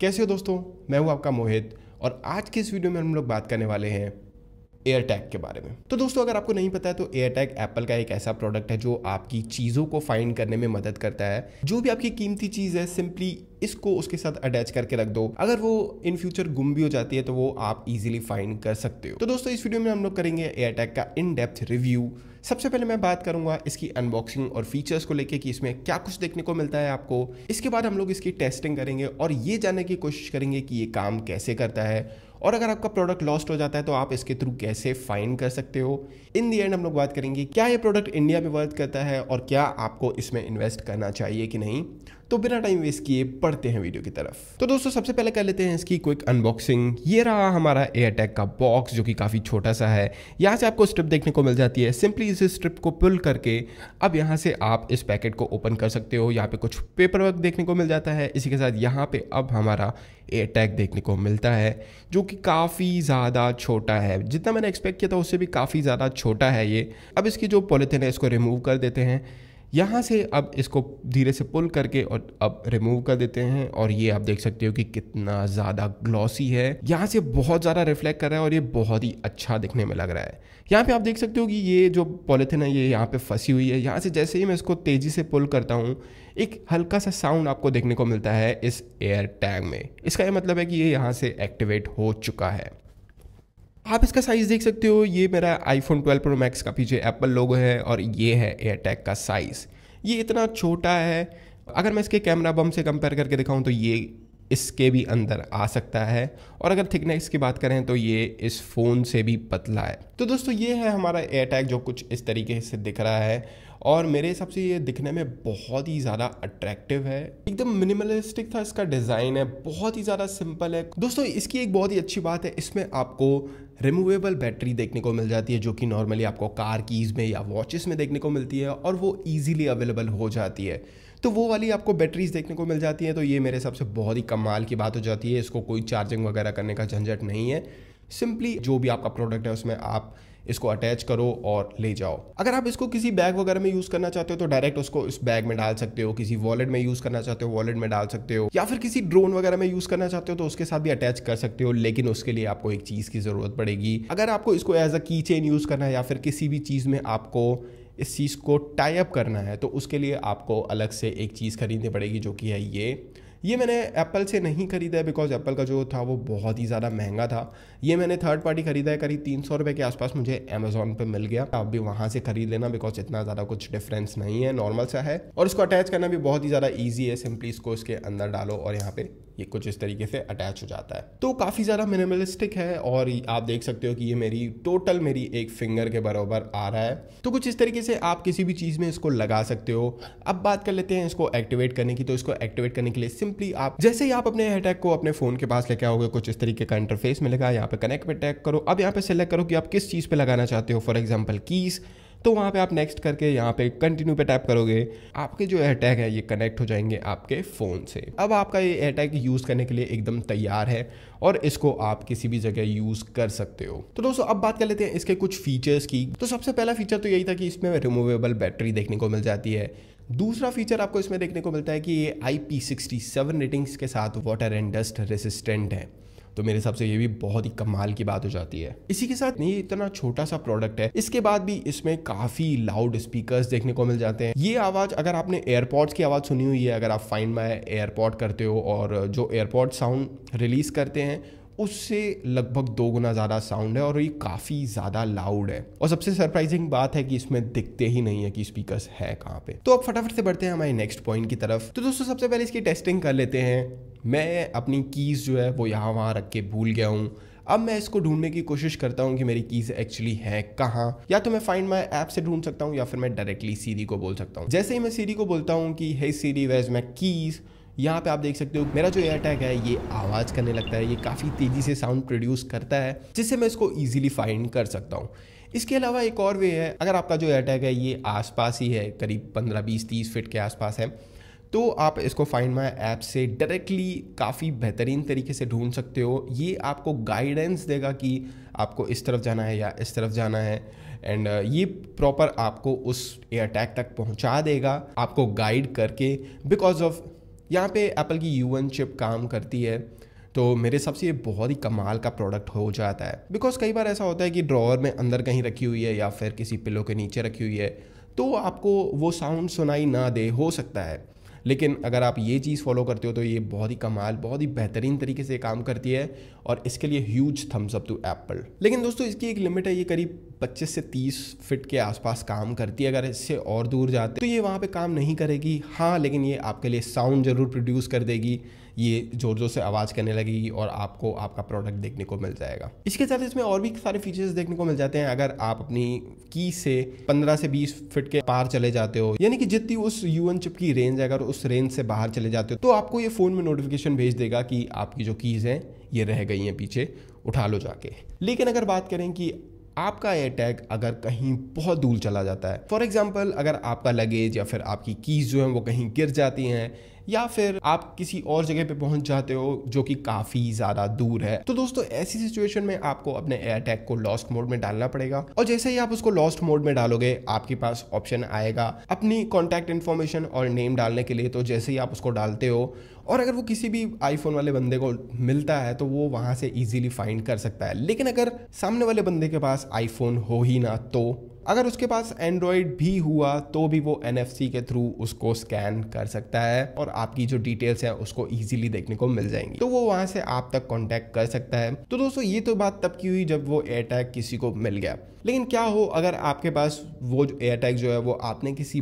कैसे हो दोस्तों मैं हूं आपका मोहित और आज के इस वीडियो में हम लोग बात करने वाले हैं एयर टैग के बारे में तो दोस्तों अगर आपको नहीं पता है तो एयर टैग एप्पल का एक ऐसा प्रोडक्ट है जो आपकी चीज़ों को फाइंड करने में मदद करता है जो भी आपकी कीमती चीज़ है सिंपली इसको उसके साथ अटैच करके रख दो अगर वो इन फ्यूचर गुम भी हो जाती है तो वो आप इजीली फाइंड कर सकते हो तो दोस्तों इस वीडियो में हम लोग करेंगे एयर टैग का इन डेप्थ रिव्यू सबसे पहले मैं बात करूंगा इसकी अनबॉक्सिंग और फीचर्स को लेके कि इसमें क्या कुछ देखने को मिलता है आपको इसके बाद हम लोग इसकी टेस्टिंग करेंगे और ये जानने की कोशिश करेंगे कि ये काम कैसे करता है और अगर आपका प्रोडक्ट लॉस्ट हो जाता है तो आप इसके थ्रू कैसे फाइन कर सकते हो इन दी एंड हम लोग बात करेंगे क्या ये प्रोडक्ट इंडिया में वर्थ करता है और क्या आपको इसमें इन्वेस्ट करना चाहिए कि नहीं तो बिना टाइम वेस्ट किए पढ़ते हैं वीडियो की तरफ तो दोस्तों सबसे पहले कर लेते हैं इसकी क्विक अनबॉक्सिंग ये रहा हमारा एयर टैग का बॉक्स जो कि काफ़ी छोटा सा है यहाँ से आपको स्ट्रिप देखने को मिल जाती है सिंपली इस स्ट्रिप को पुल करके अब यहाँ से आप इस पैकेट को ओपन कर सकते हो यहाँ पे कुछ पेपर वर्क देखने को मिल जाता है इसी के साथ यहाँ पे अब हमारा एयर टैग देखने को मिलता है जो कि काफ़ी ज़्यादा छोटा है जितना मैंने एक्सपेक्ट किया था उससे भी काफ़ी ज़्यादा छोटा है ये अब इसकी जो पॉलिथिन है इसको रिमूव कर देते हैं यहाँ से अब इसको धीरे से पुल करके और अब रिमूव कर देते हैं और ये आप देख सकते हो कि कितना ज़्यादा ग्लॉसी है यहाँ से बहुत ज़्यादा रिफ्लेक्ट कर रहा है और ये बहुत ही अच्छा दिखने में लग रहा है यहाँ पे आप देख सकते हो कि ये जो पॉलिथिन है ये यहाँ पे फंसी हुई है यहाँ से जैसे ही मैं इसको तेज़ी से पुल करता हूँ एक हल्का सा साउंड आपको देखने को मिलता है इस एयर टैग में इसका यह मतलब है कि ये यहाँ से एक्टिवेट हो चुका है आप इसका साइज़ देख सकते हो ये मेरा आईफोन 12 प्रो मैक्स का पीछे एप्पल लोगो है और ये है एयरटैग का साइज़ ये इतना छोटा है अगर मैं इसके कैमरा बम से कंपेयर करके दिखाऊं तो ये इसके भी अंदर आ सकता है और अगर थिकनेस की बात करें तो ये इस फ़ोन से भी पतला है तो दोस्तों ये है हमारा एयर टैग जो कुछ इस तरीके से दिख रहा है और मेरे हिसाब से ये दिखने में बहुत ही ज़्यादा अट्रैक्टिव है एकदम मिनिमलिस्टिक था इसका डिज़ाइन है बहुत ही ज़्यादा सिंपल है दोस्तों इसकी एक बहुत ही अच्छी बात है इसमें आपको रिमूवेबल बैटरी देखने को मिल जाती है जो कि नॉर्मली आपको कार कीज़ में या वॉचेस में देखने को मिलती है और वो ईजिली अवेलेबल हो जाती है तो वो वाली आपको बैटरीज देखने को मिल जाती हैं तो ये मेरे हिसाब से बहुत ही कमाल की बात हो जाती है इसको कोई चार्जिंग वगैरह करने का झंझट नहीं है सिंपली जो भी आपका प्रोडक्ट है उसमें आप इसको अटैच करो और ले जाओ अगर आप इसको किसी बैग वगैरह में यूज़ करना चाहते हो तो डायरेक्ट उसको इस बैग में डाल सकते हो किसी वॉलेट में यूज़ करना चाहते हो वॉलेट में डाल सकते हो या फिर किसी ड्रोन वगैरह में यूज़ करना चाहते हो तो उसके साथ भी अटैच कर सकते हो लेकिन उसके लिए आपको एक चीज़ की ज़रूरत पड़ेगी अगर आपको इसको एज अ की चेन यूज़ करना है या फिर किसी भी चीज़ में आपको इस चीज़ को टाई अप करना है तो उसके लिए आपको अलग से एक चीज़ खरीदनी पड़ेगी जो कि है ये ये मैंने एप्पल से नहीं ख़रीदा है बिकॉज एप्पल का जो था वो बहुत ही ज़्यादा महंगा था ये मैंने थर्ड पार्टी ख़रीदा है करीब तीन सौ रुपये के आसपास मुझे अमेजोन पर मिल गया आप भी वहाँ से खरीद लेना बिकॉज इतना ज़्यादा कुछ डिफरेंस नहीं है नॉर्मल सा है और इसको अटैच करना भी बहुत ही ज़्यादा ईजी है सिंपली इसको इसके अंदर डालो और यहाँ पे ये कुछ इस तरीके से अटैच हो जाता है तो काफ़ी ज़्यादा मिनिमलिस्टिक है और आप देख सकते हो कि ये मेरी टोटल मेरी एक फिंगर के बराबर आ रहा है तो कुछ इस तरीके से आप किसी भी चीज़ में इसको लगा सकते हो अब बात कर लेते हैं इसको एक्टिवेट करने की तो इसको एक्टिवेट करने के लिए सिंपल सिंपली आप जैसे ही आप अपने हेड को अपने फोन के पास लेके आओगे कुछ इस तरीके का इंटरफेस मिलेगा यहाँ पे कनेक्ट पे टैक करो अब यहाँ पे सेलेक्ट करो कि आप किस चीज़ पे लगाना चाहते हो फॉर एग्जाम्पल कीज़ तो वहाँ पे आप नेक्स्ट करके यहाँ पे कंटिन्यू पे टैप करोगे आपके जो एयरटैग है ये कनेक्ट हो जाएंगे आपके फ़ोन से अब आपका ये एयरटैग यूज़ करने के लिए एकदम तैयार है और इसको आप किसी भी जगह यूज़ कर सकते हो तो दोस्तों अब बात कर लेते हैं इसके कुछ फीचर्स की तो सबसे पहला फीचर तो यही था कि इसमें रिमूवेबल बैटरी देखने को मिल जाती है दूसरा फीचर आपको इसमें देखने को मिलता है कि ये I P sixty seven ratings के साथ वाटर एंड डस्ट रेसिस्टेंट है तो मेरे हिसाब से ये भी बहुत ही कमाल की बात हो जाती है इसी के साथ ये इतना छोटा सा प्रोडक्ट है इसके बाद भी इसमें काफी लाउड स्पीकर्स देखने को मिल जाते हैं ये आवाज अगर आपने एयरपोर्ट्स की आवाज सुनी हुई है अगर आप फाइंड माई एयरपोर्ट करते हो और जो एयरपोर्ट साउंड रिलीज करते हैं उससे लगभग दो गुना ज़्यादा साउंड है और ये काफ़ी ज़्यादा लाउड है और सबसे सरप्राइजिंग बात है कि इसमें दिखते ही नहीं है कि स्पीकर्स है कहाँ पे तो अब फटाफट से बढ़ते हैं हमारे नेक्स्ट पॉइंट की तरफ तो दोस्तों सबसे पहले इसकी टेस्टिंग कर लेते हैं मैं अपनी कीज़ जो है वो यहाँ वहाँ रख के भूल गया हूँ अब मैं इसको ढूंढने की कोशिश करता हूँ कि मेरी कीज़ एक्चुअली है कहाँ या तो मैं फाइंड माई ऐप से ढूंढ सकता हूँ या फिर मैं डायरेक्टली सीरी को बोल सकता हूँ जैसे ही मैं सीरी को बोलता हूँ कि हे सीरी वेज माई कीज़ यहाँ पे आप देख सकते हो मेरा जो एयर टैग है ये आवाज़ करने लगता है ये काफ़ी तेज़ी से साउंड प्रोड्यूस करता है जिससे मैं इसको ईजिली फाइंड कर सकता हूँ इसके अलावा एक और वे है अगर आपका जो एयरटैग है ये आसपास ही है करीब 15 20 30 फीट के आसपास है तो आप इसको फाइंड माई ऐप से डायरेक्टली काफ़ी बेहतरीन तरीके से ढूंढ सकते हो ये आपको गाइडेंस देगा कि आपको इस तरफ जाना है या इस तरफ जाना है एंड uh, ये प्रॉपर आपको उस एयरटैग तक पहुंचा देगा आपको गाइड करके बिकॉज ऑफ यहाँ पे एप्पल की यू एन चिप काम करती है तो मेरे हिसाब से ये बहुत ही कमाल का प्रोडक्ट हो जाता है बिकॉज कई बार ऐसा होता है कि ड्रॉवर में अंदर कहीं रखी हुई है या फिर किसी पिलो के नीचे रखी हुई है तो आपको वो साउंड सुनाई ना दे हो सकता है लेकिन अगर आप ये चीज़ फॉलो करते हो तो ये बहुत ही कमाल बहुत ही बेहतरीन तरीके से काम करती है और इसके लिए huge thumbs up to Apple लेकिन दोस्तों इसकी एक लिमिट है ये करीब 25 से 30 फिट के आसपास काम करती है अगर इससे और दूर जाते तो ये वहाँ पर काम नहीं करेगी हाँ लेकिन ये आपके लिए साउंड ज़रूर प्रोड्यूस कर देगी ये ज़ोर ज़ोर से आवाज़ करने लगेगी और आपको आपका प्रोडक्ट देखने को मिल जाएगा इसके साथ इसमें और भी सारे फीचर्स देखने को मिल जाते हैं अगर आप अपनी की से पंद्रह से बीस फिट के पार चले जाते हो यानी कि जितनी उस यू चिप की रेंज है अगर उस रेंज से बाहर चले जाते हो तो आपको ये फ़ोन में नोटिफिकेशन भेज देगा कि आपकी जो कीज़ हैं ये रह गई हैं पीछे उठा लो जाके लेकिन अगर बात करें कि आपका एयर टैग अगर कहीं बहुत दूर चला जाता है फॉर एग्जाम्पल अगर आपका लगेज या फिर आपकी कीज़ जो है वो कहीं गिर जाती हैं या फिर आप किसी और जगह पे पहुंच जाते हो जो कि काफ़ी ज़्यादा दूर है तो दोस्तों ऐसी सिचुएशन में आपको अपने एयर टैग को लॉस्ट मोड में डालना पड़ेगा और जैसे ही आप उसको लॉस्ट मोड में डालोगे आपके पास ऑप्शन आएगा अपनी कॉन्टैक्ट इन्फॉर्मेशन और नेम डालने के लिए तो जैसे ही आप उसको डालते हो और अगर वो किसी भी आईफोन वाले बंदे को मिलता है तो वो वहाँ से ईजिली फाइंड कर सकता है लेकिन अगर सामने वाले बंदे के पास आईफोन हो ही ना तो अगर उसके पास एंड्रॉयड भी हुआ तो भी वो एन के थ्रू उसको स्कैन कर सकता है और आपकी जो डिटेल्स है उसको ईजिली देखने को मिल जाएंगी तो वो वहाँ से आप तक कॉन्टैक्ट कर सकता है तो दोस्तों ये तो बात तब की हुई जब वो एयरटैग किसी को मिल गया लेकिन क्या हो अगर आपके पास वो एयरटैग जो है वो आपने किसी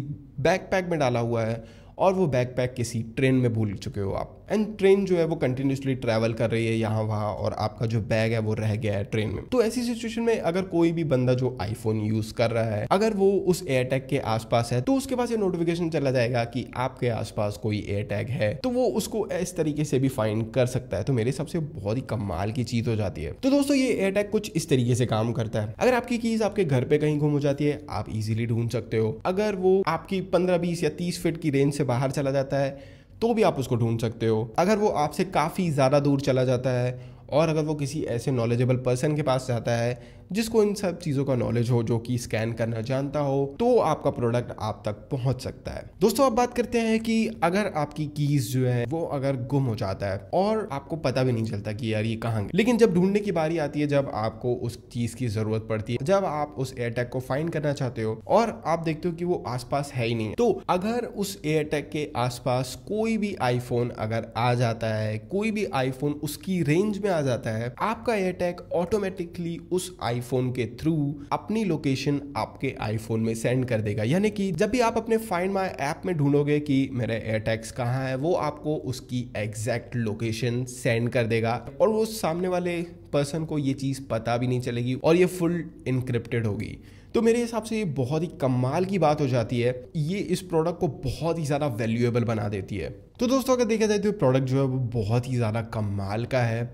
बैकपैक में डाला हुआ है और वो बैकपैक किसी ट्रेन में भूल चुके हो आप एंड ट्रेन जो है वो कंटिन्यूसली ट्रैवल कर रही है यहाँ वहाँ और आपका जो बैग है वो रह गया है ट्रेन में तो ऐसी सिचुएशन में अगर कोई भी बंदा जो आईफोन यूज कर रहा है अगर वो उस एयरटैग के आसपास है तो उसके पास ये नोटिफिकेशन चला जाएगा कि आपके आसपास कोई एयरटैग है तो वो उसको इस तरीके से भी फाइंड कर सकता है तो मेरे सबसे बहुत ही कमाल की चीज हो जाती है तो दोस्तों ये एयरटैग कुछ इस तरीके से काम करता है अगर आपकी कीज आपके घर पे कहीं गुम हो जाती है आप इजिली ढूंढ सकते हो अगर वो आपकी पंद्रह बीस या तीस फीट की रेंज से बाहर चला जाता है तो भी आप उसको ढूंढ सकते हो अगर वो आपसे काफ़ी ज़्यादा दूर चला जाता है और अगर वो किसी ऐसे नॉलेजेबल पर्सन के पास जाता है जिसको इन सब चीज़ों का नॉलेज हो जो कि स्कैन करना जानता हो तो आपका प्रोडक्ट आप तक पहुंच सकता है दोस्तों अब बात करते हैं कि अगर आपकी कीज जो है वो अगर गुम हो जाता है और आपको पता भी नहीं चलता कि यार ये कहाँ लेकिन जब ढूंढने की बारी आती है जब आपको उस चीज़ की ज़रूरत पड़ती है जब आप उस एयरटैग को फाइंड करना चाहते हो और आप देखते हो कि वो आसपास है ही नहीं तो अगर उस एयरटैग के आसपास कोई भी आईफोन अगर आ जाता है कोई भी आईफोन उसकी रेंज में आ जाता है आपका एयरटैग ऑटोमेटिकली उस आईफोन के थ्रू अपनी लोकेशन आपके आईफोन में सेंड कर देगा यानी कि जब भी आप अपने फाइंड माई ऐप में ढूंढोगे कि मेरा एयरटैग्स कहाँ है वो आपको उसकी एग्जैक्ट लोकेशन सेंड कर देगा और वो सामने वाले पर्सन को ये चीज़ पता भी नहीं चलेगी और ये फुल इनक्रिप्टेड होगी तो मेरे हिसाब से ये बहुत ही कमाल की बात हो जाती है ये इस प्रोडक्ट को बहुत ही ज़्यादा वैल्यूएबल बना देती है तो दोस्तों अगर देखा जाए तो प्रोडक्ट जो है वो बहुत ही ज़्यादा कमाल का है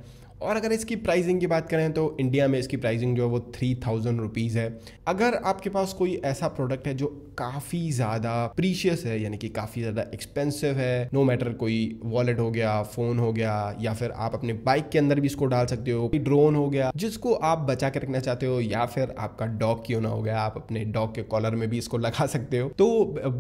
और अगर इसकी प्राइसिंग की बात करें तो इंडिया में इसकी प्राइसिंग जो है वो थ्री थाउजेंड रुपीज़ है अगर आपके पास कोई ऐसा प्रोडक्ट है जो काफ़ी ज़्यादा प्रीशियस है यानी कि काफ़ी ज़्यादा एक्सपेंसिव है नो मैटर कोई वॉलेट हो गया फ़ोन हो गया या फिर आप अपने बाइक के अंदर भी इसको डाल सकते हो ड्रोन हो गया जिसको आप बचा के रखना चाहते हो या फिर आपका डॉग क्यों ना हो गया आप अपने डॉग के कॉलर में भी इसको लगा सकते हो तो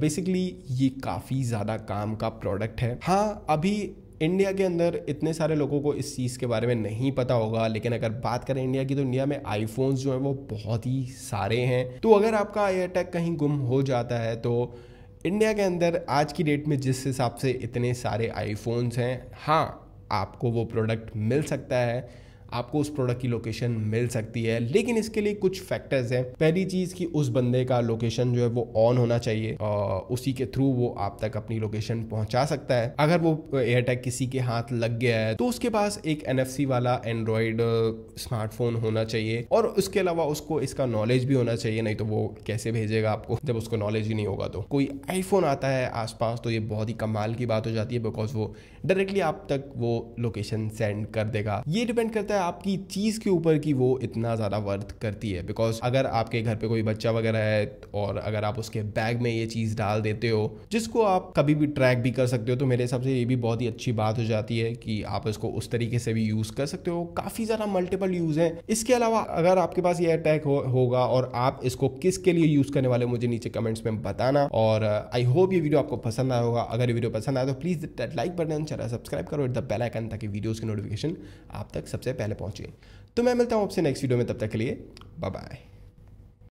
बेसिकली ये काफ़ी ज़्यादा काम का प्रोडक्ट है हाँ अभी इंडिया के अंदर इतने सारे लोगों को इस चीज़ के बारे में नहीं पता होगा लेकिन अगर बात करें इंडिया की तो इंडिया में आईफोन्स जो हैं वो बहुत ही सारे हैं तो अगर आपका आई अटैक कहीं गुम हो जाता है तो इंडिया के अंदर आज की डेट में जिस हिसाब से इतने सारे आईफोन्स हैं हाँ आपको वो प्रोडक्ट मिल सकता है आपको उस प्रोडक्ट की लोकेशन मिल सकती है लेकिन इसके लिए कुछ फैक्टर्स हैं पहली चीज़ कि उस बंदे का लोकेशन जो है वो ऑन होना चाहिए और उसी के थ्रू वो आप तक अपनी लोकेशन पहुंचा सकता है अगर वो एयरटैग किसी के हाथ लग गया है तो उसके पास एक एन वाला एंड्रॉयड स्मार्टफोन होना चाहिए और उसके अलावा उसको इसका नॉलेज भी होना चाहिए नहीं तो वो कैसे भेजेगा आपको जब उसको नॉलेज ही नहीं होगा तो कोई आईफोन आता है आसपास तो ये बहुत ही कमाल की बात हो जाती है बिकॉज वो डायरेक्टली आप तक वो लोकेशन सेंड कर देगा ये डिपेंड करता है है आपकी चीज़ के ऊपर की वो इतना ज़्यादा वर्थ करती है बिकॉज अगर आपके घर पे कोई बच्चा वगैरह है और अगर आप उसके बैग में ये चीज़ डाल देते हो जिसको आप कभी भी ट्रैक भी कर सकते हो तो मेरे हिसाब से ये भी बहुत ही अच्छी बात हो जाती है कि आप इसको उस तरीके से भी यूज़ कर सकते हो काफ़ी ज़्यादा मल्टीपल यूज़ है इसके अलावा अगर आपके पास ये अटैक हो, होगा और आप इसको किसके लिए यूज़ करने वाले मुझे नीचे कमेंट्स में बताना और आई होप ये वीडियो आपको पसंद आया होगा अगर ये वीडियो पसंद आया तो प्लीज़ लाइक बटन चला सब्सक्राइब करो द बेल आइकन ताकि वीडियोज़ की नोटिफिकेशन आप तक सबसे पहले पहले पहुंचे तो मैं मिलता हूं आपसे नेक्स्ट वीडियो में तब तक के लिए बाय बाय